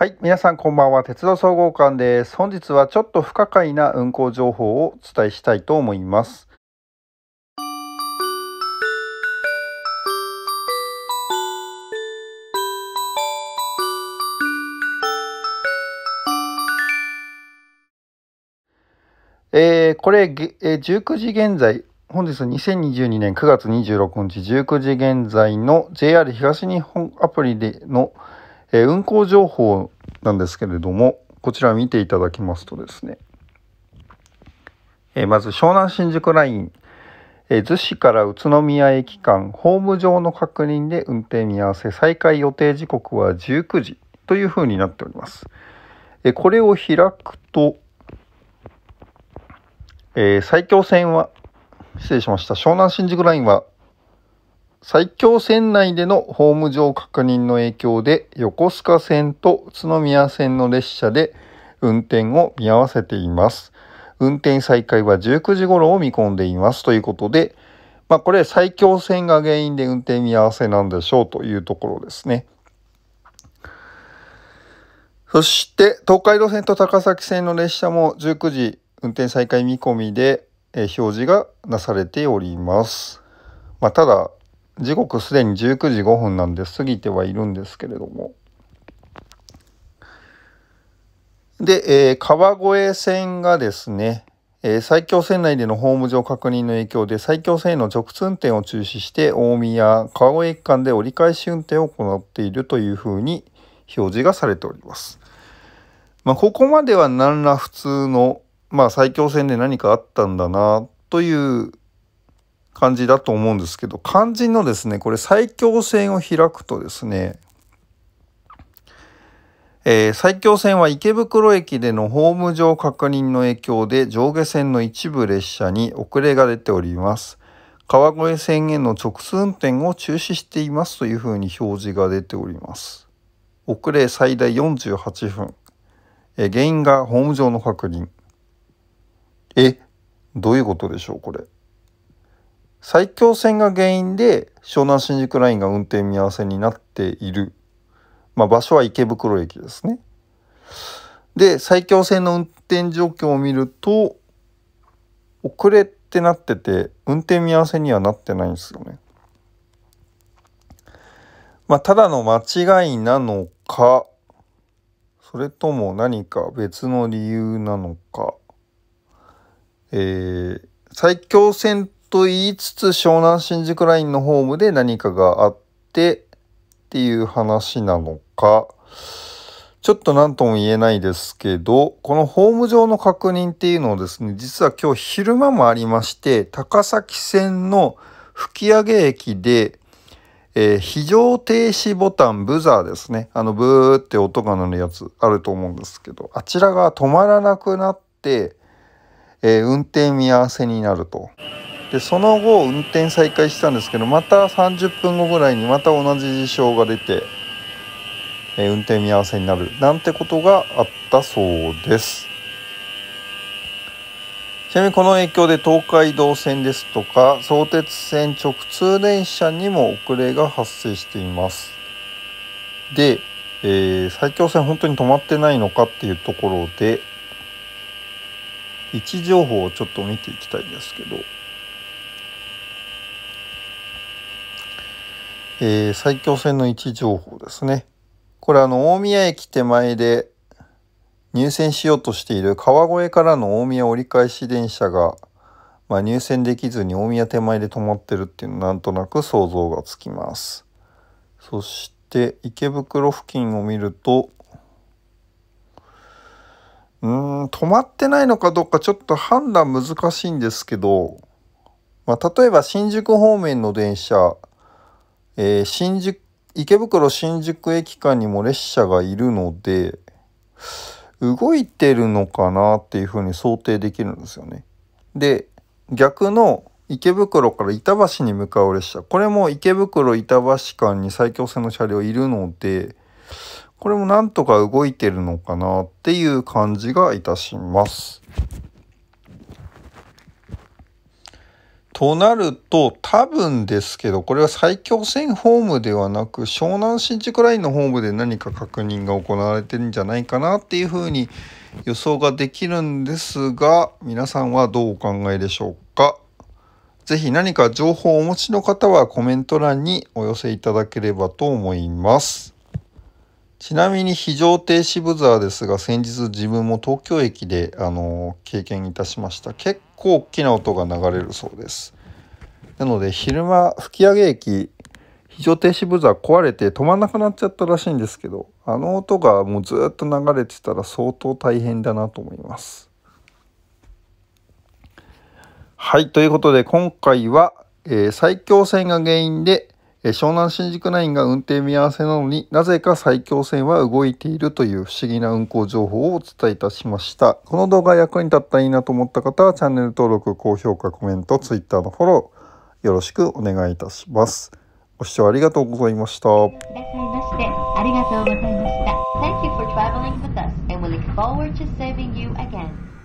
はい。皆さんこんばんは。鉄道総合館です。本日はちょっと不可解な運行情報をお伝えしたいと思います。えー、これ、えー、19時現在、本日2022年9月26日19時現在の JR 東日本アプリでの、え運行情報なんですけれどもこちら見ていただきますとですね、えまず湘南新宿ラインえ逗子から宇都宮駅間ホーム上の確認で運転見合わせ再開予定時刻は19時というふうになっております。えこれを開くと、えー、埼京線は失礼しました湘南新宿ラインは埼京線内でのホーム上確認の影響で横須賀線と宇都宮線の列車で運転を見合わせています。運転再開は19時頃を見込んでいますということで、まあこれ埼京線が原因で運転見合わせなんでしょうというところですね。そして東海道線と高崎線の列車も19時運転再開見込みで、え表示がなされております。まあ、ただ時刻すでに19時5分なんで過ぎてはいるんですけれども。で、えー、川越線がですね、えー、埼京線内でのホーム上確認の影響で埼京線への直通運転を中止して大宮川越駅間で折り返し運転を行っているというふうに表示がされております。まあ、ここまでは何ら普通の、まあ、埼京線で何かあったんだなという感じだと思うんですけど、肝心のですね、これ最強戦を開くとですね、えー、埼京線は池袋駅でのホーム上確認の影響で上下線の一部列車に遅れが出ております。川越線への直通運転を中止していますというふうに表示が出ております。遅れ最大48分。えー、原因がホーム上の確認。え、どういうことでしょう、これ。埼京線が原因で湘南新宿ラインが運転見合わせになっている。まあ、場所は池袋駅ですね。で、埼京線の運転状況を見ると、遅れってなってて、運転見合わせにはなってないんですよね。まあ、ただの間違いなのか、それとも何か別の理由なのか、えー、埼京線と言いつつ湘南新宿ラインのホームで何かがあってっていう話なのか、ちょっと何とも言えないですけど、このホーム上の確認っていうのをですね、実は今日昼間もありまして、高崎線の吹上駅で、えー、非常停止ボタンブザーですね。あの、ブーって音が鳴るやつあると思うんですけど、あちらが止まらなくなって、えー、運転見合わせになると。でその後運転再開したんですけどまた30分後ぐらいにまた同じ事象が出て、えー、運転見合わせになるなんてことがあったそうですちなみにこの影響で東海道線ですとか相鉄線直通電車にも遅れが発生していますで、えー、埼京線本当に止まってないのかっていうところで位置情報をちょっと見ていきたいんですけどえー、埼京線の位置情報ですね。これあの、大宮駅手前で入線しようとしている川越からの大宮折り返し電車が、まあ、入線できずに大宮手前で止まってるっていうのなんとなく想像がつきます。そして池袋付近を見ると、うん、止まってないのかどうかちょっと判断難しいんですけど、まあ、例えば新宿方面の電車、えー、新宿、池袋新宿駅間にも列車がいるので、動いてるのかなっていうふうに想定できるんですよね。で、逆の池袋から板橋に向かう列車。これも池袋板橋間に埼京線の車両いるので、これもなんとか動いてるのかなっていう感じがいたします。となると、多分ですけど、これは埼京線ホームではなく、湘南新宿ラインのホームで何か確認が行われてるんじゃないかなっていうふうに予想ができるんですが、皆さんはどうお考えでしょうか是非何か情報をお持ちの方はコメント欄にお寄せいただければと思います。ちなみに非常停止ブザーですが先日自分も東京駅であの経験いたしました結構大きな音が流れるそうですなので昼間吹上駅非常停止ブザー壊れて止まんなくなっちゃったらしいんですけどあの音がもうずっと流れてたら相当大変だなと思いますはいということで今回は、えー、最強線が原因で湘南新宿ラインが運転見合わせなのになぜか埼京線は動いているという不思議な運行情報をお伝えいたしました。この動画役に立ったらいいなと思った方はチャンネル登録、高評価、コメント、Twitter のフォローよろしくお願いいたします。ご視聴ありがとうございました。ありがとうございました。Thank you for traveling with us and we look forward to saving you again.